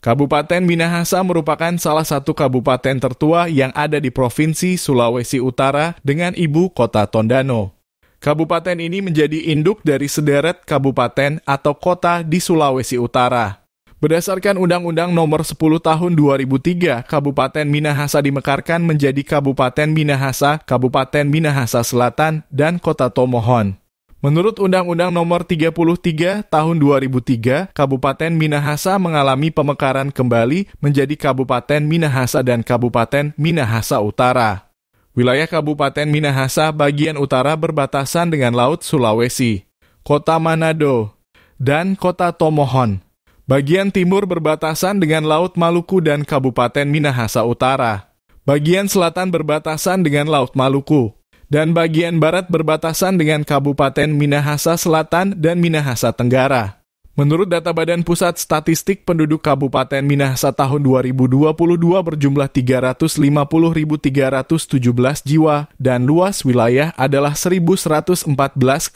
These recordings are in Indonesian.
Kabupaten Minahasa merupakan salah satu kabupaten tertua yang ada di Provinsi Sulawesi Utara dengan ibu kota Tondano. Kabupaten ini menjadi induk dari sederet kabupaten atau kota di Sulawesi Utara. Berdasarkan Undang-Undang Nomor 10 Tahun 2003, Kabupaten Minahasa dimekarkan menjadi Kabupaten Minahasa, Kabupaten Minahasa Selatan, dan Kota Tomohon. Menurut Undang-Undang Nomor 33 Tahun 2003, Kabupaten Minahasa mengalami pemekaran kembali menjadi Kabupaten Minahasa dan Kabupaten Minahasa Utara. Wilayah Kabupaten Minahasa bagian utara berbatasan dengan Laut Sulawesi, Kota Manado, dan Kota Tomohon. Bagian timur berbatasan dengan Laut Maluku dan Kabupaten Minahasa Utara. Bagian selatan berbatasan dengan Laut Maluku dan bagian barat berbatasan dengan Kabupaten Minahasa Selatan dan Minahasa Tenggara. Menurut data Badan Pusat Statistik, penduduk Kabupaten Minahasa tahun 2022 berjumlah 350.317 jiwa dan luas wilayah adalah 1.114,87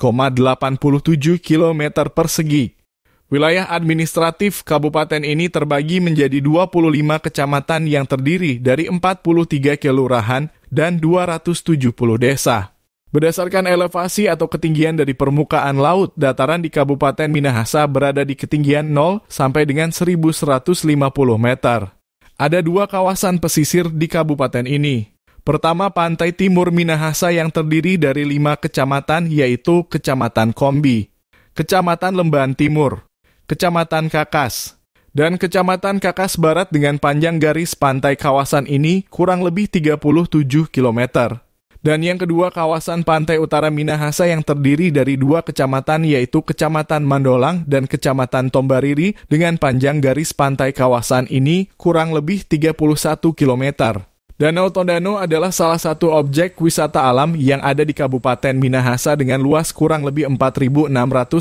km persegi. Wilayah administratif kabupaten ini terbagi menjadi 25 kecamatan yang terdiri dari 43 kelurahan dan 270 desa. Berdasarkan elevasi atau ketinggian dari permukaan laut, dataran di Kabupaten Minahasa berada di ketinggian 0 sampai dengan 1150 meter. Ada dua kawasan pesisir di kabupaten ini. Pertama, pantai timur Minahasa yang terdiri dari lima kecamatan, yaitu Kecamatan Kombi, Kecamatan Lembahan Timur, Kecamatan Kakas, dan Kecamatan Kakas Barat dengan panjang garis pantai kawasan ini kurang lebih 37 km. Dan yang kedua kawasan pantai utara Minahasa yang terdiri dari dua kecamatan yaitu Kecamatan Mandolang dan Kecamatan Tombariri dengan panjang garis pantai kawasan ini kurang lebih 31 kilometer. Danau Tondano adalah salah satu objek wisata alam yang ada di Kabupaten Minahasa dengan luas kurang lebih 4.600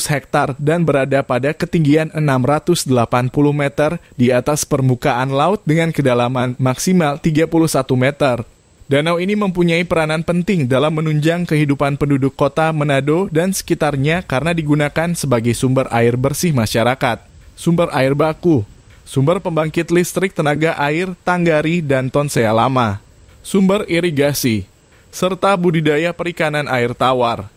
hektar dan berada pada ketinggian 680 meter di atas permukaan laut dengan kedalaman maksimal 31 meter. Danau ini mempunyai peranan penting dalam menunjang kehidupan penduduk kota Manado dan sekitarnya karena digunakan sebagai sumber air bersih masyarakat. Sumber air baku sumber pembangkit listrik tenaga air Tanggari dan Tonsea Lama, sumber irigasi, serta budidaya perikanan air tawar.